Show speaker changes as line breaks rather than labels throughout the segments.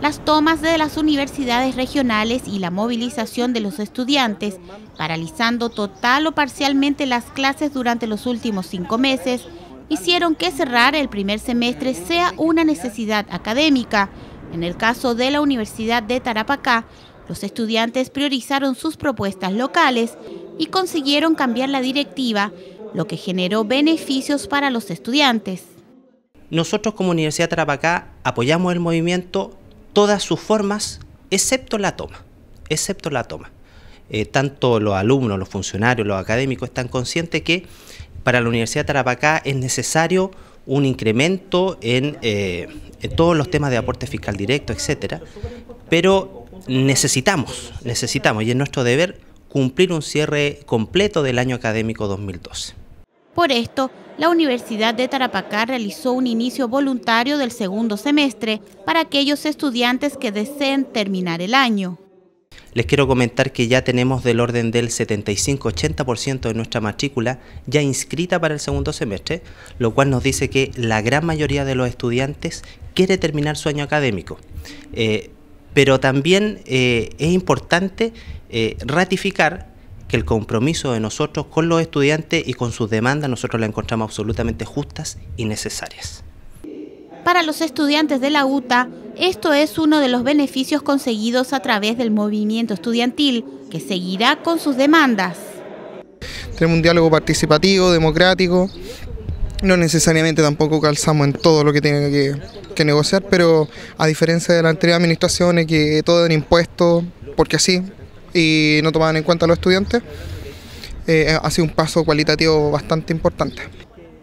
las tomas de las universidades regionales y la movilización de los estudiantes, paralizando total o parcialmente las clases durante los últimos cinco meses, hicieron que cerrar el primer semestre sea una necesidad académica. En el caso de la Universidad de Tarapacá, los estudiantes priorizaron sus propuestas locales y consiguieron cambiar la directiva, lo que generó beneficios para los estudiantes.
Nosotros como Universidad de Tarapacá apoyamos el movimiento todas sus formas, excepto la toma, excepto la toma. Eh, tanto los alumnos, los funcionarios, los académicos están conscientes que para la Universidad de Tarapacá es necesario un incremento en, eh, en todos los temas de aporte fiscal directo, etcétera, pero necesitamos, necesitamos, y es nuestro deber cumplir un cierre completo del año académico 2012.
Por esto, la Universidad de Tarapacá realizó un inicio voluntario del segundo semestre para aquellos estudiantes que deseen terminar el año.
Les quiero comentar que ya tenemos del orden del 75-80% de nuestra matrícula ya inscrita para el segundo semestre, lo cual nos dice que la gran mayoría de los estudiantes quiere terminar su año académico. Eh, pero también eh, es importante eh, ratificar que el compromiso de nosotros con los estudiantes y con sus demandas nosotros la encontramos absolutamente justas y necesarias.
Para los estudiantes de la UTA, esto es uno de los beneficios conseguidos a través del movimiento estudiantil, que seguirá con sus demandas.
Tenemos un diálogo participativo, democrático, no necesariamente tampoco calzamos en todo lo que tienen que, negociar, pero a diferencia de la anterior administración, que todo era impuesto, porque así, y no tomaban en cuenta a los estudiantes, eh, ha sido un paso cualitativo bastante importante.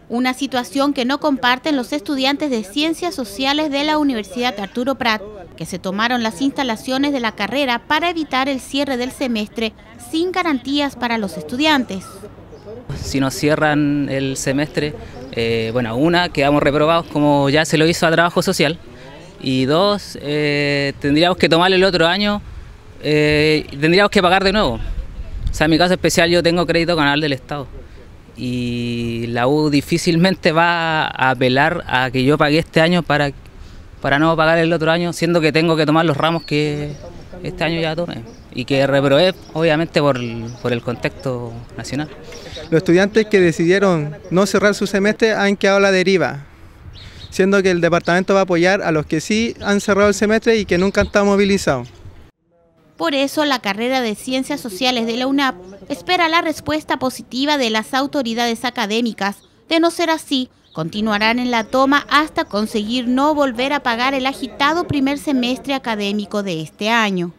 Una situación que no comparten los estudiantes de Ciencias Sociales de la Universidad Arturo Prat, que se tomaron las instalaciones de la carrera para evitar el cierre del semestre sin garantías para los estudiantes.
Si nos cierran el semestre, eh, bueno, una, quedamos reprobados como ya se lo hizo a Trabajo Social, y dos, eh, tendríamos que tomar el otro año eh, tendríamos que pagar de nuevo. O sea, en mi caso especial yo tengo crédito canal del Estado. Y la U difícilmente va a apelar a que yo pague este año para, para no pagar el otro año, siendo que tengo que tomar los ramos que este año ya tomé y que reprobé, obviamente, por, por el contexto nacional.
Los estudiantes que decidieron no cerrar su semestre han quedado a la deriva, siendo que el departamento va a apoyar a los que sí han cerrado el semestre y que nunca han estado movilizados.
Por eso la carrera de Ciencias Sociales de la UNAP espera la respuesta positiva de las autoridades académicas. De no ser así, continuarán en la toma hasta conseguir no volver a pagar el agitado primer semestre académico de este año.